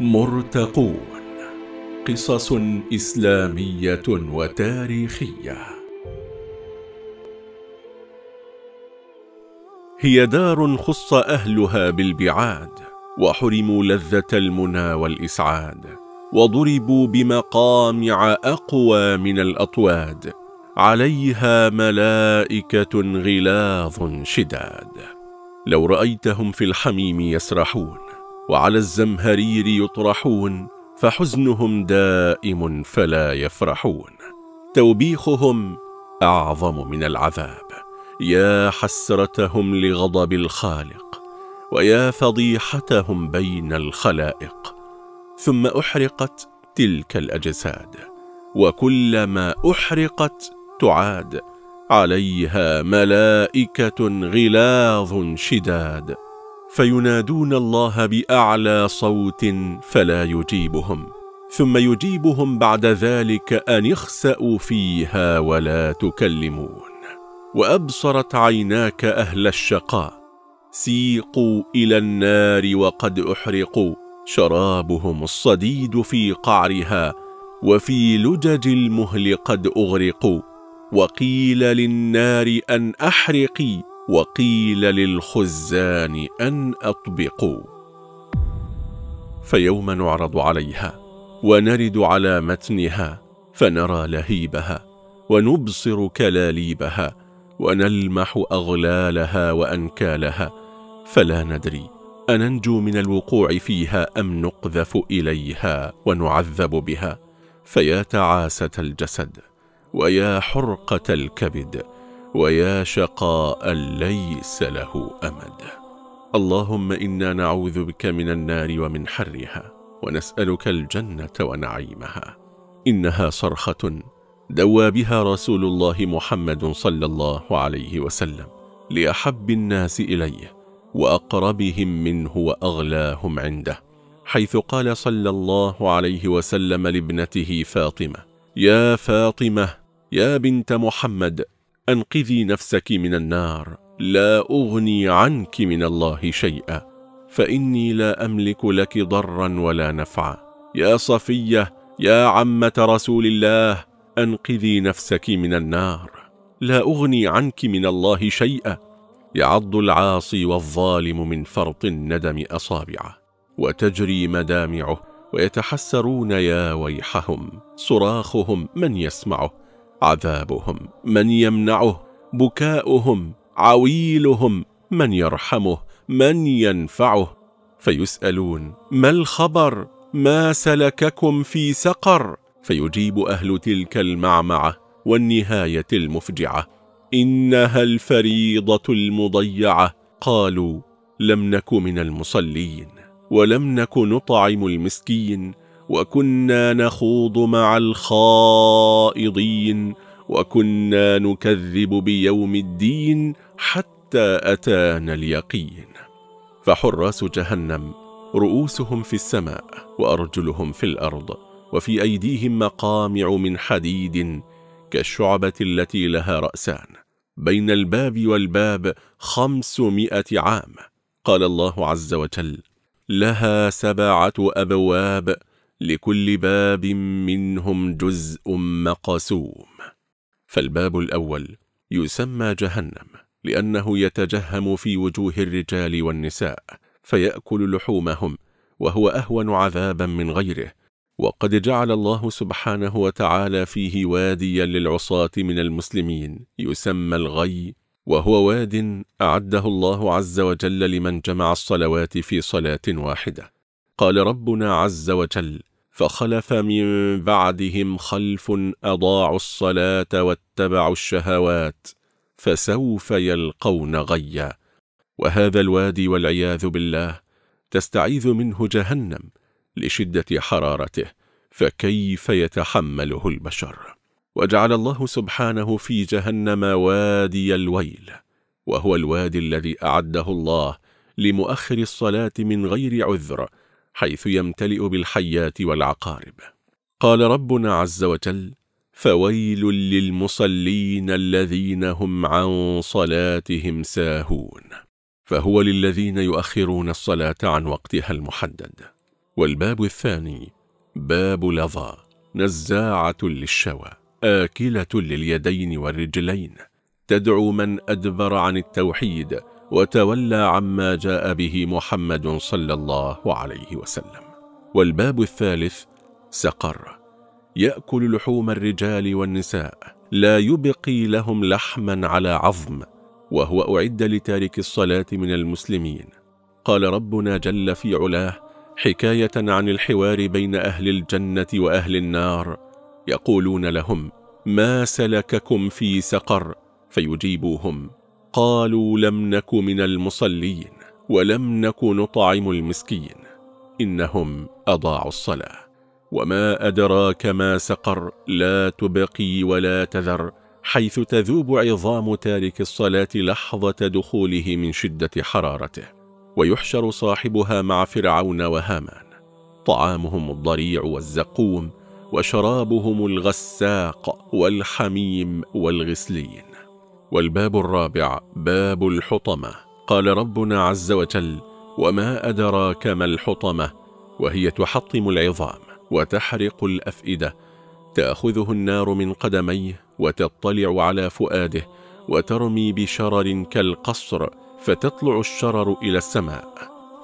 مرتقون قصص إسلامية وتاريخية هي دار خص أهلها بالبعاد وحرموا لذة المنى والإسعاد وضربوا بمقامع أقوى من الأطواد عليها ملائكة غلاظ شداد لو رأيتهم في الحميم يسرحون وعلى الزمهرير يطرحون فحزنهم دائم فلا يفرحون توبيخهم أعظم من العذاب يا حسرتهم لغضب الخالق ويا فضيحتهم بين الخلائق ثم أحرقت تلك الأجساد وكلما أحرقت تعاد عليها ملائكة غلاظ شداد فينادون الله باعلى صوت فلا يجيبهم ثم يجيبهم بعد ذلك ان اخساوا فيها ولا تكلمون وابصرت عيناك اهل الشقاء سيقوا الى النار وقد احرقوا شرابهم الصديد في قعرها وفي لجج المهل قد اغرقوا وقيل للنار ان احرقي وقيل للخزان أن أطبقوا فيوم نعرض عليها ونرد على متنها فنرى لهيبها ونبصر كلاليبها ونلمح أغلالها وأنكالها فلا ندري أننجو من الوقوع فيها أم نقذف إليها ونعذب بها فيا تعاسة الجسد ويا حرقة الكبد ويا شقاء ليس له امد اللهم انا نعوذ بك من النار ومن حرها ونسالك الجنه ونعيمها انها صرخه دوى بها رسول الله محمد صلى الله عليه وسلم لاحب الناس اليه واقربهم منه واغلاهم عنده حيث قال صلى الله عليه وسلم لابنته فاطمه يا فاطمه يا بنت محمد أنقذي نفسك من النار لا أغني عنك من الله شيئا فإني لا أملك لك ضرا ولا نفعا يا صفية يا عمة رسول الله أنقذي نفسك من النار لا أغني عنك من الله شيئا يعض العاصي والظالم من فرط الندم أصابعه وتجري مدامعه ويتحسرون يا ويحهم صراخهم من يسمعه عذابهم من يمنعه بكاؤهم عويلهم من يرحمه من ينفعه فيسالون ما الخبر ما سلككم في سقر فيجيب اهل تلك المعمعه والنهايه المفجعه انها الفريضه المضيعه قالوا لم نك من المصلين ولم نك نطعم المسكين وكنا نخوض مع الخائضين وكنا نكذب بيوم الدين حتى أتانا اليقين فحراس جهنم رؤوسهم في السماء وأرجلهم في الأرض وفي أيديهم مقامع من حديد كالشعبة التي لها رأسان بين الباب والباب خمسمائة عام قال الله عز وجل لها سبعة أبواب لكل باب منهم جزء مقسوم فالباب الأول يسمى جهنم لأنه يتجهم في وجوه الرجال والنساء فيأكل لحومهم وهو أهون عذابا من غيره وقد جعل الله سبحانه وتعالى فيه واديا للعصاة من المسلمين يسمى الغي وهو واد أعده الله عز وجل لمن جمع الصلوات في صلاة واحدة قال ربنا عز وجل فخلف من بعدهم خلف أضاعوا الصلاة واتبعوا الشهوات فسوف يلقون غيا وهذا الوادي والعياذ بالله تستعيذ منه جهنم لشدة حرارته فكيف يتحمله البشر وجعل الله سبحانه في جهنم وادي الويل وهو الوادي الذي أعده الله لمؤخر الصلاة من غير عذر حيث يمتلئ بالحيات والعقارب قال ربنا عز وجل فويل للمصلين الذين هم عن صلاتهم ساهون فهو للذين يؤخرون الصلاة عن وقتها المحدد والباب الثاني باب لظى نزاعة للشوى آكلة لليدين والرجلين تدعو من أدبر عن التوحيد وتولى عما جاء به محمد صلى الله عليه وسلم والباب الثالث سقر يأكل لحوم الرجال والنساء لا يبقي لهم لحما على عظم وهو أعد لتارك الصلاة من المسلمين قال ربنا جل في علاه حكاية عن الحوار بين أهل الجنة وأهل النار يقولون لهم ما سلككم في سقر فيجيبوهم قالوا لم نك من المصلين ولم نك نطعم المسكين إنهم أضاعوا الصلاة وما أدراك ما سقر لا تبقي ولا تذر حيث تذوب عظام تارك الصلاة لحظة دخوله من شدة حرارته ويحشر صاحبها مع فرعون وهامان طعامهم الضريع والزقوم وشرابهم الغساق والحميم والغسلين والباب الرابع باب الحطمة قال ربنا عز وجل وما أدراك ما الحطمة وهي تحطم العظام وتحرق الأفئدة تأخذه النار من قدميه وتطلع على فؤاده وترمي بشرر كالقصر فتطلع الشرر إلى السماء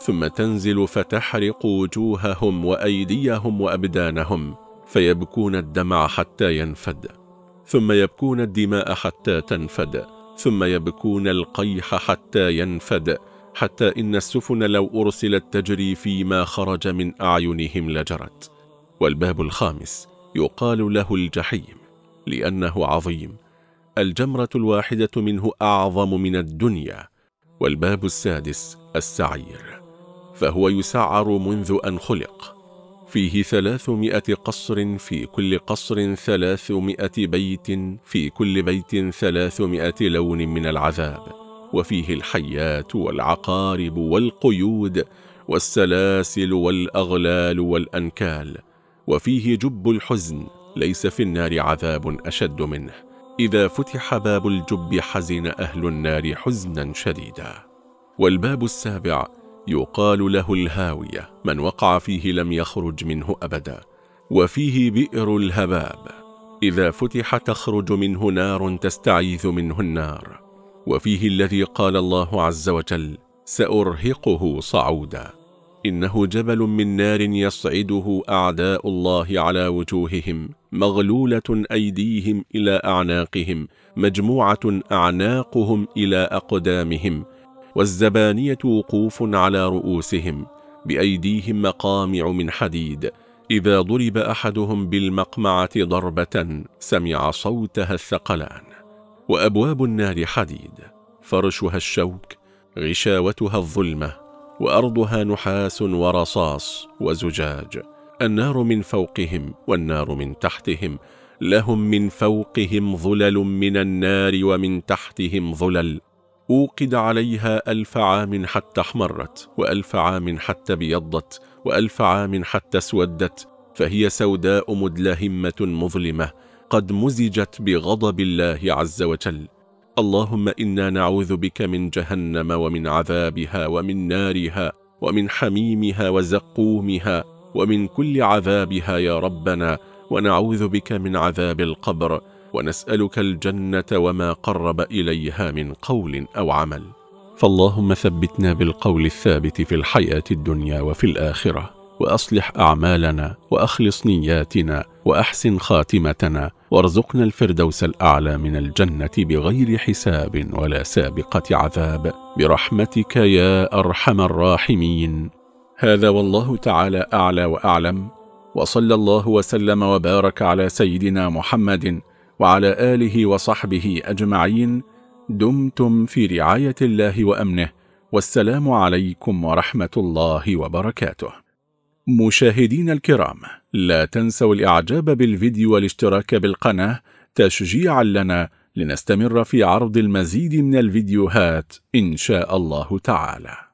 ثم تنزل فتحرق وجوههم وأيديهم وأبدانهم فيبكون الدمع حتى ينفد ثم يبكون الدماء حتى تنفد ثم يبكون القيح حتى ينفد حتى إن السفن لو أرسلت تجري فيما خرج من أعينهم لجرت والباب الخامس يقال له الجحيم لأنه عظيم الجمرة الواحدة منه أعظم من الدنيا والباب السادس السعير فهو يسعر منذ أن خلق فيه ثلاثمائة قصر في كل قصر ثلاثمائة بيت في كل بيت ثلاثمائة لون من العذاب وفيه الحيات والعقارب والقيود والسلاسل والأغلال والأنكال وفيه جب الحزن ليس في النار عذاب أشد منه إذا فتح باب الجب حزن أهل النار حزنا شديدا والباب السابع يقال له الهاوية من وقع فيه لم يخرج منه أبدا وفيه بئر الهباب إذا فتح تخرج منه نار تستعيذ منه النار وفيه الذي قال الله عز وجل سأرهقه صعودا إنه جبل من نار يصعده أعداء الله على وجوههم مغلولة أيديهم إلى أعناقهم مجموعة أعناقهم إلى أقدامهم والزبانية وقوف على رؤوسهم بأيديهم مقامع من حديد إذا ضرب أحدهم بالمقمعة ضربة سمع صوتها الثقلان وأبواب النار حديد فرشها الشوك غشاوتها الظلمة وأرضها نحاس ورصاص وزجاج النار من فوقهم والنار من تحتهم لهم من فوقهم ظلل من النار ومن تحتهم ظلل أوقد عليها ألف عام حتى احمرت وألف عام حتى ابيضت وألف عام حتى اسودت فهي سوداء مدلهمة مظلمة قد مزجت بغضب الله عز وجل اللهم إنا نعوذ بك من جهنم ومن عذابها ومن نارها ومن حميمها وزقومها ومن كل عذابها يا ربنا ونعوذ بك من عذاب القبر ونسألك الجنة وما قرب إليها من قول أو عمل فاللهم ثبتنا بالقول الثابت في الحياة الدنيا وفي الآخرة وأصلح أعمالنا وأخلص نياتنا وأحسن خاتمتنا وارزقنا الفردوس الأعلى من الجنة بغير حساب ولا سابقة عذاب برحمتك يا أرحم الراحمين هذا والله تعالى أعلى وأعلم وصلى الله وسلم وبارك على سيدنا محمد وعلى آله وصحبه أجمعين دمتم في رعاية الله وأمنه والسلام عليكم ورحمة الله وبركاته مشاهدين الكرام لا تنسوا الإعجاب بالفيديو والاشتراك بالقناة تشجيعا لنا لنستمر في عرض المزيد من الفيديوهات إن شاء الله تعالى